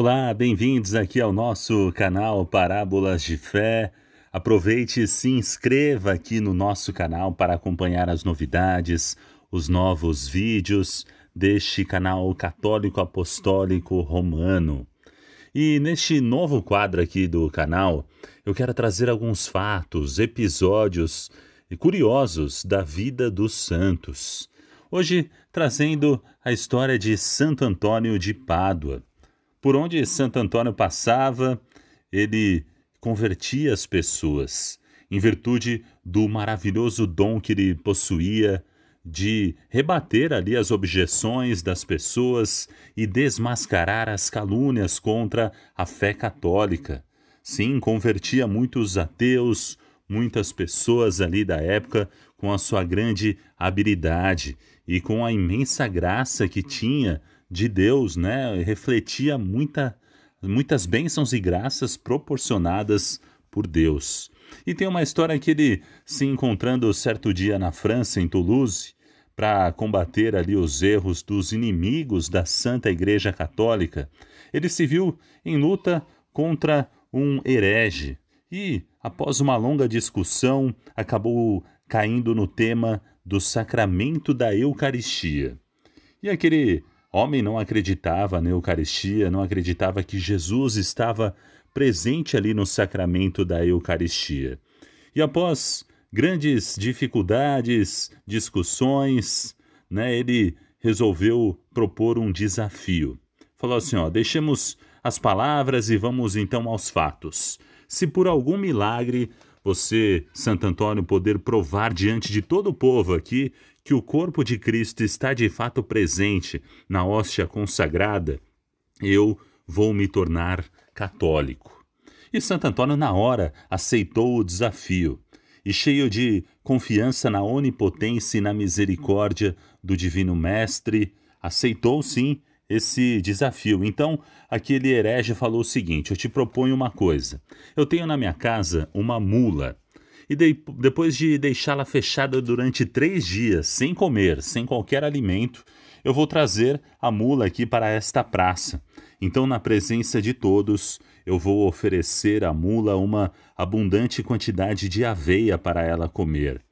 Olá, bem-vindos aqui ao nosso canal Parábolas de Fé. Aproveite e se inscreva aqui no nosso canal para acompanhar as novidades, os novos vídeos deste canal Católico Apostólico Romano. E neste novo quadro aqui do canal, eu quero trazer alguns fatos, episódios curiosos da vida dos santos. Hoje trazendo a história de Santo Antônio de Pádua. Por onde Santo Antônio passava, ele convertia as pessoas, em virtude do maravilhoso dom que ele possuía de rebater ali as objeções das pessoas e desmascarar as calúnias contra a fé católica. Sim, convertia muitos ateus, muitas pessoas ali da época com a sua grande habilidade e com a imensa graça que tinha de Deus, né? Refletia muita, muitas bênçãos e graças proporcionadas por Deus. E tem uma história que ele se encontrando certo dia na França, em Toulouse, para combater ali os erros dos inimigos da Santa Igreja Católica, ele se viu em luta contra um herege e, após uma longa discussão, acabou caindo no tema do sacramento da Eucaristia. E aquele Homem não acreditava na Eucaristia, não acreditava que Jesus estava presente ali no sacramento da Eucaristia. E após grandes dificuldades, discussões, né, ele resolveu propor um desafio. Falou assim: ó, deixemos as palavras e vamos então aos fatos. Se por algum milagre você, Santo Antônio, poder provar diante de todo o povo aqui que o corpo de Cristo está de fato presente na hóstia consagrada, eu vou me tornar católico. E Santo Antônio, na hora, aceitou o desafio e, cheio de confiança na onipotência e na misericórdia do Divino Mestre, aceitou sim esse desafio. Então, aquele herege falou o seguinte: Eu te proponho uma coisa. Eu tenho na minha casa uma mula. E de, depois de deixá-la fechada durante três dias, sem comer, sem qualquer alimento, eu vou trazer a mula aqui para esta praça. Então, na presença de todos, eu vou oferecer à mula uma abundante quantidade de aveia para ela comer.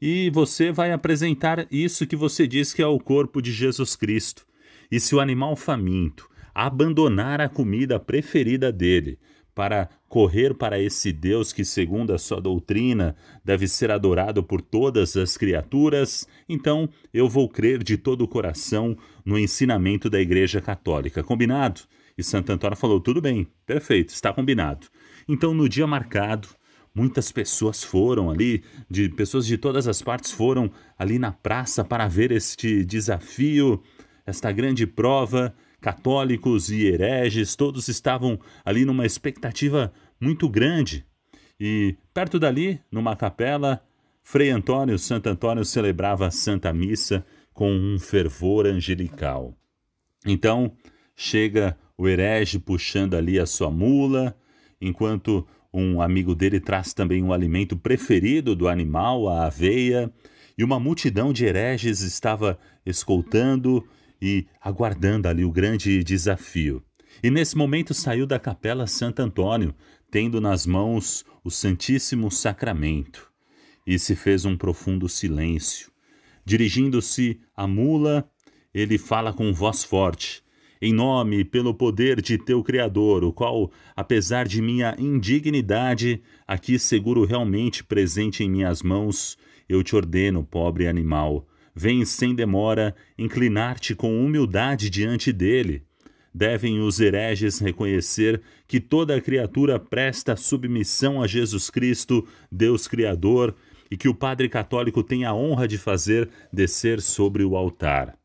E você vai apresentar isso que você diz que é o corpo de Jesus Cristo. E se o animal faminto abandonar a comida preferida dele para correr para esse Deus que, segundo a sua doutrina, deve ser adorado por todas as criaturas, então eu vou crer de todo o coração no ensinamento da Igreja Católica. Combinado? E Santo Antônio falou: tudo bem, perfeito, está combinado. Então, no dia marcado, muitas pessoas foram ali, de pessoas de todas as partes foram ali na praça para ver este desafio esta grande prova, católicos e hereges, todos estavam ali numa expectativa muito grande. E perto dali, numa capela, Frei Antônio, Santo Antônio celebrava a Santa Missa com um fervor angelical. Então, chega o herege puxando ali a sua mula, enquanto um amigo dele traz também o alimento preferido do animal, a aveia, e uma multidão de hereges estava escoltando e aguardando ali o grande desafio. E nesse momento saiu da capela Santo Antônio, tendo nas mãos o Santíssimo Sacramento. E se fez um profundo silêncio. Dirigindo-se à mula, ele fala com voz forte: Em nome e pelo poder de teu Criador, o qual, apesar de minha indignidade, aqui seguro realmente presente em minhas mãos, eu te ordeno, pobre animal, Vem sem demora inclinar-te com humildade diante dele. Devem os hereges reconhecer que toda criatura presta submissão a Jesus Cristo, Deus Criador, e que o Padre Católico tem a honra de fazer descer sobre o altar.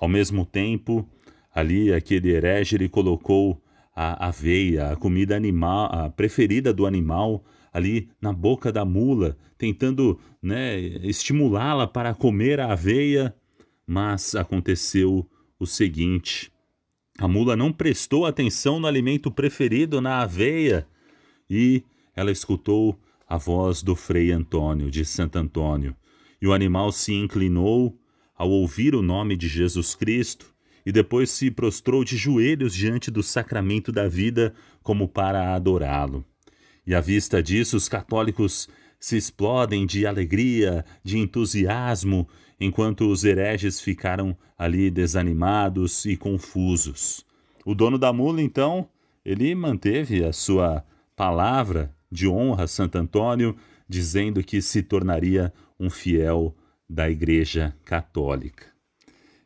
Ao mesmo tempo, ali aquele herege lhe colocou a aveia, a comida animal, a preferida do animal ali na boca da mula, tentando né, estimulá-la para comer a aveia, mas aconteceu o seguinte: a mula não prestou atenção no alimento preferido, na aveia, e ela escutou a voz do Frei Antônio, de Santo Antônio, e o animal se inclinou ao ouvir o nome de Jesus Cristo e depois se prostrou de joelhos diante do sacramento da vida como para adorá-lo. E à vista disso, os católicos se explodem de alegria, de entusiasmo, enquanto os hereges ficaram ali desanimados e confusos. O dono da mula, então, ele manteve a sua palavra de honra a Santo Antônio, dizendo que se tornaria um fiel da Igreja Católica.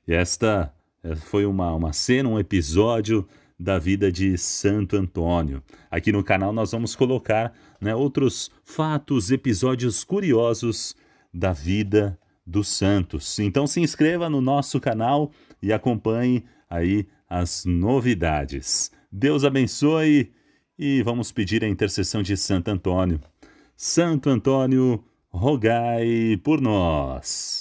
Esta eh, foi uma, uma cena, um episódio da vida de Santo Antônio. Aqui no canal nós vamos colocar né, outros fatos, episódios curiosos da vida dos santos. Então se inscreva no nosso canal e acompanhe aí as novidades. Deus abençoe e vamos pedir a intercessão de Santo Antônio. Santo Antônio, rogai por nós.